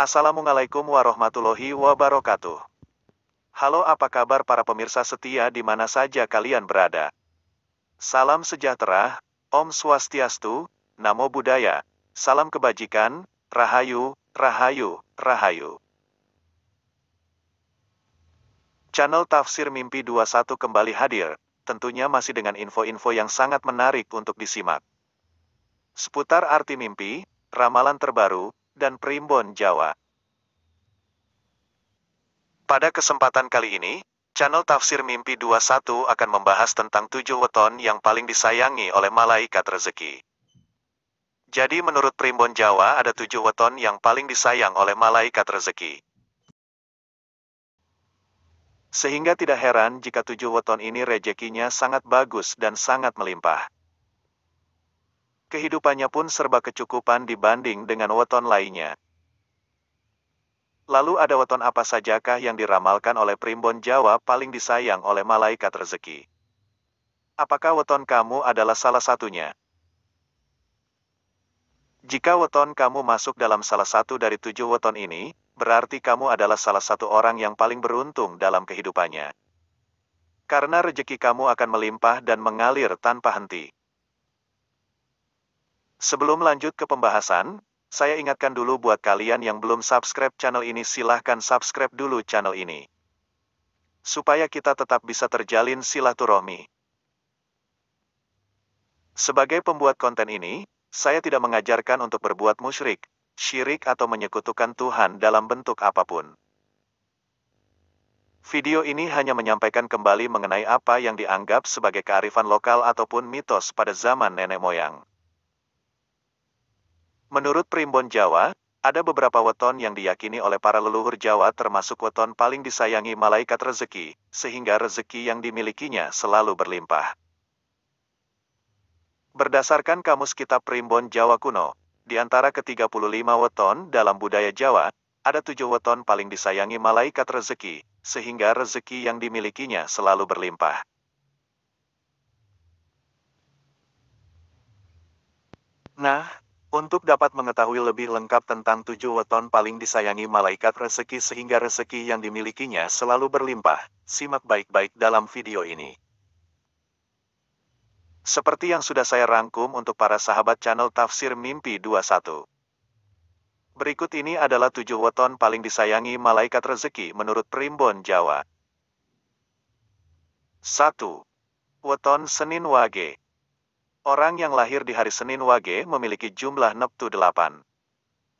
Assalamualaikum warahmatullahi wabarakatuh. Halo apa kabar para pemirsa setia di mana saja kalian berada. Salam sejahtera, Om Swastiastu, Namo Buddhaya, Salam Kebajikan, Rahayu, Rahayu, Rahayu. Channel Tafsir Mimpi 21 kembali hadir, tentunya masih dengan info-info yang sangat menarik untuk disimak. Seputar arti mimpi, ramalan terbaru, dan Primbon Jawa. Pada kesempatan kali ini, channel Tafsir Mimpi 21 akan membahas tentang tujuh weton yang paling disayangi oleh malaikat rezeki. Jadi menurut Primbon Jawa ada tujuh weton yang paling disayang oleh malaikat rezeki. Sehingga tidak heran jika tujuh weton ini rezekinya sangat bagus dan sangat melimpah kehidupannya pun serba kecukupan dibanding dengan weton lainnya. Lalu ada weton apa sajakah yang diramalkan oleh primbon Jawa paling disayang oleh malaikat rezeki? Apakah weton kamu adalah salah satunya? Jika weton kamu masuk dalam salah satu dari tujuh weton ini, berarti kamu adalah salah satu orang yang paling beruntung dalam kehidupannya. Karena rezeki kamu akan melimpah dan mengalir tanpa henti. Sebelum lanjut ke pembahasan, saya ingatkan dulu buat kalian yang belum subscribe channel ini silahkan subscribe dulu channel ini. Supaya kita tetap bisa terjalin silaturahmi. Sebagai pembuat konten ini, saya tidak mengajarkan untuk berbuat musyrik, syirik atau menyekutukan Tuhan dalam bentuk apapun. Video ini hanya menyampaikan kembali mengenai apa yang dianggap sebagai kearifan lokal ataupun mitos pada zaman nenek moyang. Menurut Primbon Jawa, ada beberapa weton yang diyakini oleh para leluhur Jawa termasuk weton paling disayangi malaikat rezeki, sehingga rezeki yang dimilikinya selalu berlimpah. Berdasarkan Kamus Kitab Primbon Jawa Kuno, di antara ke-35 weton dalam budaya Jawa, ada tujuh weton paling disayangi malaikat rezeki, sehingga rezeki yang dimilikinya selalu berlimpah. Nah, untuk dapat mengetahui lebih lengkap tentang tujuh weton paling disayangi malaikat rezeki sehingga rezeki yang dimilikinya selalu berlimpah, simak baik-baik dalam video ini. Seperti yang sudah saya rangkum untuk para sahabat channel Tafsir Mimpi 21. Berikut ini adalah tujuh weton paling disayangi malaikat rezeki menurut Primbon Jawa. 1. Weton Senin Wage Orang yang lahir di hari Senin Wage memiliki jumlah neptu 8,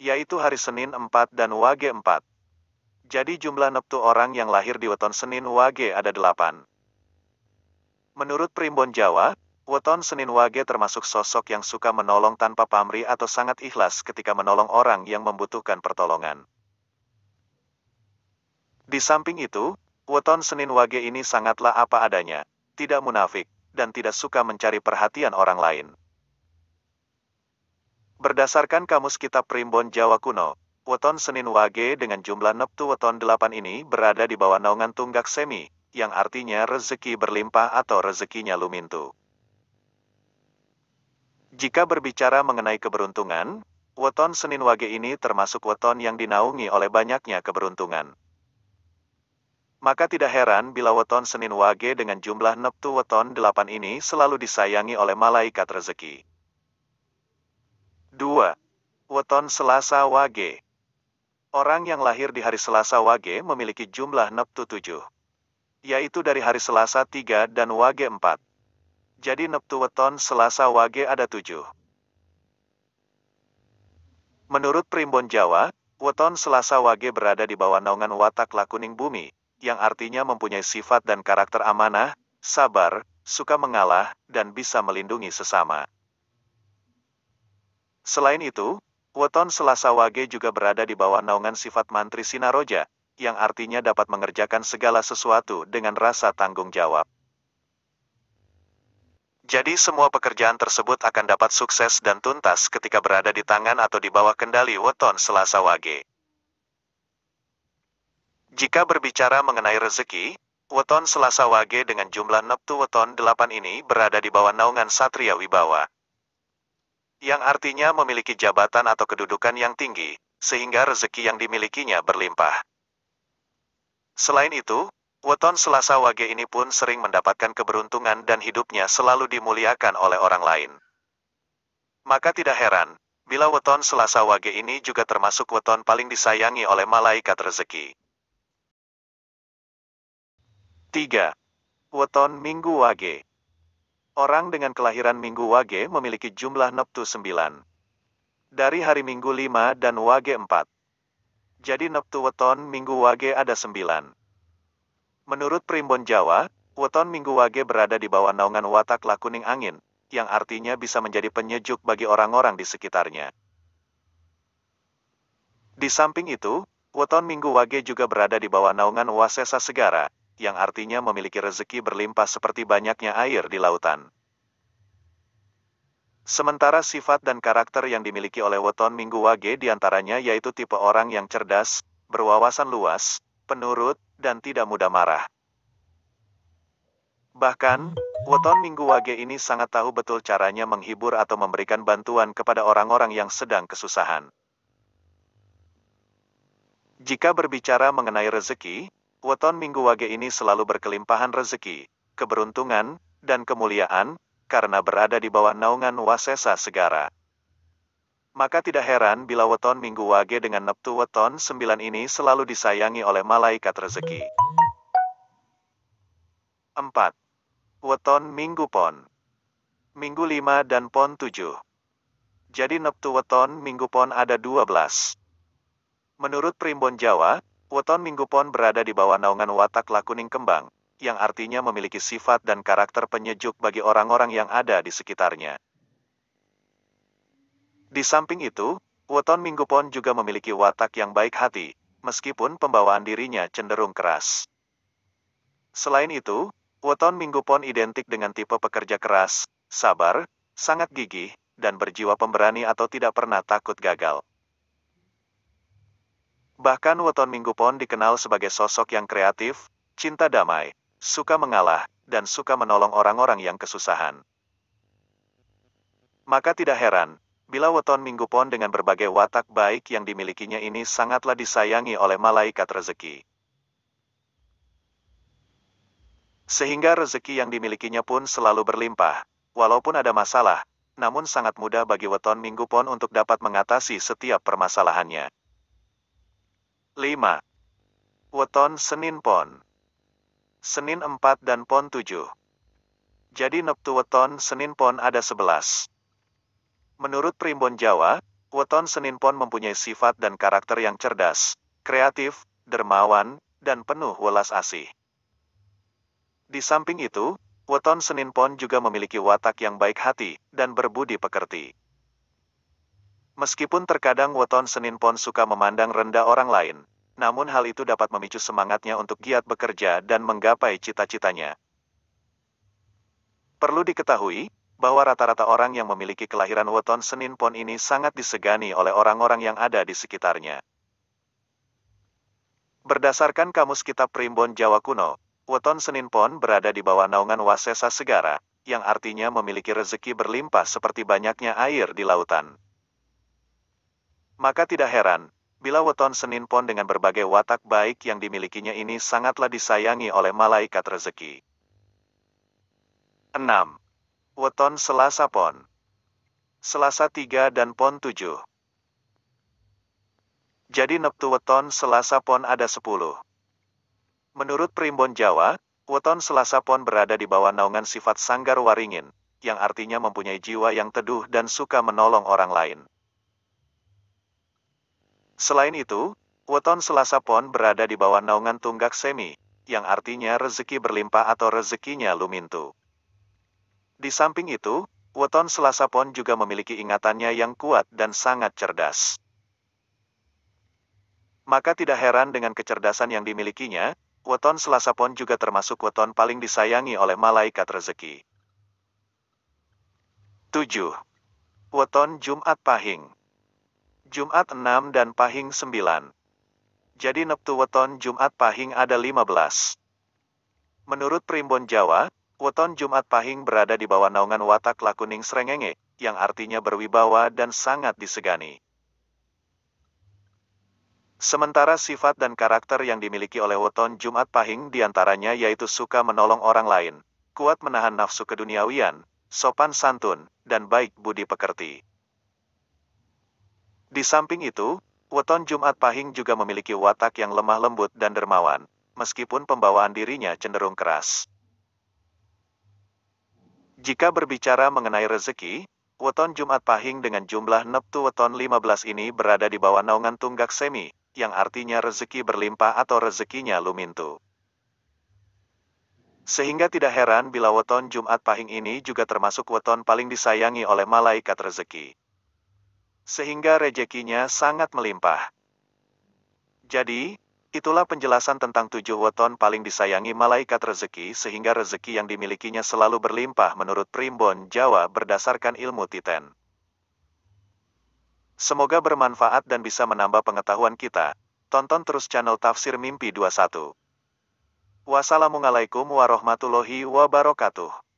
yaitu hari Senin 4 dan Wage 4. Jadi jumlah neptu orang yang lahir di weton Senin Wage ada 8. Menurut Primbon Jawa, weton Senin Wage termasuk sosok yang suka menolong tanpa pamri atau sangat ikhlas ketika menolong orang yang membutuhkan pertolongan. Di samping itu, weton Senin Wage ini sangatlah apa adanya, tidak munafik dan tidak suka mencari perhatian orang lain. Berdasarkan Kamus Kitab Primbon Jawa Kuno, weton Senin Wage dengan jumlah neptu weton 8 ini berada di bawah naungan tunggak semi, yang artinya rezeki berlimpah atau rezekinya lumintu. Jika berbicara mengenai keberuntungan, weton Senin Wage ini termasuk weton yang dinaungi oleh banyaknya keberuntungan. Maka tidak heran bila weton Senin Wage dengan jumlah neptu weton delapan ini selalu disayangi oleh malaikat rezeki. 2. Weton Selasa Wage Orang yang lahir di hari Selasa Wage memiliki jumlah neptu tujuh, yaitu dari hari Selasa tiga dan Wage empat. Jadi neptu weton Selasa Wage ada tujuh. Menurut Primbon Jawa, weton Selasa Wage berada di bawah naungan watak lakuning bumi, yang artinya mempunyai sifat dan karakter amanah, sabar, suka mengalah, dan bisa melindungi sesama. Selain itu, weton Selasa Wage juga berada di bawah naungan sifat mantri Sinaroja, yang artinya dapat mengerjakan segala sesuatu dengan rasa tanggung jawab. Jadi semua pekerjaan tersebut akan dapat sukses dan tuntas ketika berada di tangan atau di bawah kendali weton Selasa Wage. Jika berbicara mengenai rezeki, weton Selasa Wage dengan jumlah neptu weton 8 ini berada di bawah naungan Satria Wibawa. Yang artinya memiliki jabatan atau kedudukan yang tinggi, sehingga rezeki yang dimilikinya berlimpah. Selain itu, weton Selasa Wage ini pun sering mendapatkan keberuntungan dan hidupnya selalu dimuliakan oleh orang lain. Maka tidak heran, bila weton Selasa Wage ini juga termasuk weton paling disayangi oleh malaikat rezeki. 3. Weton Minggu Wage Orang dengan kelahiran Minggu Wage memiliki jumlah neptu 9. Dari hari Minggu 5 dan Wage 4. Jadi neptu weton Minggu Wage ada 9. Menurut Primbon Jawa, weton Minggu Wage berada di bawah naungan watak lakuning angin, yang artinya bisa menjadi penyejuk bagi orang-orang di sekitarnya. Di samping itu, weton Minggu Wage juga berada di bawah naungan Wasesa Segara, yang artinya memiliki rezeki berlimpah seperti banyaknya air di lautan. Sementara sifat dan karakter yang dimiliki oleh weton minggu wage diantaranya yaitu tipe orang yang cerdas, berwawasan luas, penurut, dan tidak mudah marah. Bahkan, weton minggu wage ini sangat tahu betul caranya menghibur atau memberikan bantuan kepada orang-orang yang sedang kesusahan. Jika berbicara mengenai rezeki, Weton Minggu Wage ini selalu berkelimpahan rezeki, keberuntungan, dan kemuliaan, karena berada di bawah naungan Wasesa Segara. Maka tidak heran bila weton Minggu Wage dengan Neptu weton 9 ini selalu disayangi oleh malaikat rezeki. 4. Weton Minggu Pon Minggu 5 dan Pon 7 Jadi Neptu weton Minggu Pon ada 12. Menurut Primbon Jawa, Weton Minggu Pon berada di bawah naungan watak Lakuning Kembang, yang artinya memiliki sifat dan karakter penyejuk bagi orang-orang yang ada di sekitarnya. Di samping itu, Weton Minggu Pon juga memiliki watak yang baik hati, meskipun pembawaan dirinya cenderung keras. Selain itu, Weton Minggu Pon identik dengan tipe pekerja keras, sabar, sangat gigih, dan berjiwa pemberani atau tidak pernah takut gagal. Bahkan Weton Minggu Pon dikenal sebagai sosok yang kreatif, cinta damai, suka mengalah, dan suka menolong orang-orang yang kesusahan. Maka tidak heran, bila Weton Minggu Pon dengan berbagai watak baik yang dimilikinya ini sangatlah disayangi oleh malaikat rezeki. Sehingga rezeki yang dimilikinya pun selalu berlimpah, walaupun ada masalah, namun sangat mudah bagi Weton Minggu Pon untuk dapat mengatasi setiap permasalahannya. 5. Weton Senin Pon. Senin 4 dan Pon 7. Jadi neptu weton Senin Pon ada 11. Menurut primbon Jawa, weton Senin Pon mempunyai sifat dan karakter yang cerdas, kreatif, dermawan, dan penuh welas asih. Di samping itu, weton Senin Pon juga memiliki watak yang baik hati dan berbudi pekerti. Meskipun terkadang weton Senin Pon suka memandang rendah orang lain, namun hal itu dapat memicu semangatnya untuk giat bekerja dan menggapai cita-citanya. Perlu diketahui, bahwa rata-rata orang yang memiliki kelahiran weton Senin Pon ini sangat disegani oleh orang-orang yang ada di sekitarnya. Berdasarkan Kamus Kitab Primbon Jawa Kuno, weton Senin Pon berada di bawah naungan Wasesa Segara, yang artinya memiliki rezeki berlimpah seperti banyaknya air di lautan. Maka tidak heran, bila weton Senin Pon dengan berbagai watak baik yang dimilikinya ini sangatlah disayangi oleh malaikat rezeki. 6. Weton Selasa Pon Selasa 3 dan Pon 7 Jadi Neptu Weton Selasa Pon ada 10. Menurut Primbon Jawa, weton Selasa Pon berada di bawah naungan sifat Sanggar Waringin, yang artinya mempunyai jiwa yang teduh dan suka menolong orang lain. Selain itu, weton Selasa Pon berada di bawah naungan tunggak semi, yang artinya rezeki berlimpah atau rezekinya lumintu. Di samping itu, weton Selasa Pon juga memiliki ingatannya yang kuat dan sangat cerdas. Maka tidak heran dengan kecerdasan yang dimilikinya, weton Selasa Pon juga termasuk weton paling disayangi oleh malaikat rezeki. 7. Weton Jumat Pahing Jumat 6 dan Pahing 9. Jadi neptu weton Jumat Pahing ada 15. Menurut Primbon Jawa, weton Jumat Pahing berada di bawah naungan watak lakuning srengenge, yang artinya berwibawa dan sangat disegani. Sementara sifat dan karakter yang dimiliki oleh weton Jumat Pahing diantaranya yaitu suka menolong orang lain, kuat menahan nafsu keduniawian, sopan santun, dan baik budi pekerti. Di samping itu, weton Jumat Pahing juga memiliki watak yang lemah lembut dan dermawan, meskipun pembawaan dirinya cenderung keras. Jika berbicara mengenai rezeki, weton Jumat Pahing dengan jumlah neptu weton 15 ini berada di bawah naungan tunggak semi, yang artinya rezeki berlimpah atau rezekinya lumintu. Sehingga tidak heran bila weton Jumat Pahing ini juga termasuk weton paling disayangi oleh malaikat rezeki sehingga rejekinya sangat melimpah. Jadi, itulah penjelasan tentang tujuh weton paling disayangi malaikat rezeki sehingga rezeki yang dimilikinya selalu berlimpah menurut Primbon Jawa berdasarkan ilmu Titen. Semoga bermanfaat dan bisa menambah pengetahuan kita. Tonton terus channel Tafsir Mimpi 21. Wassalamualaikum warahmatullahi wabarakatuh.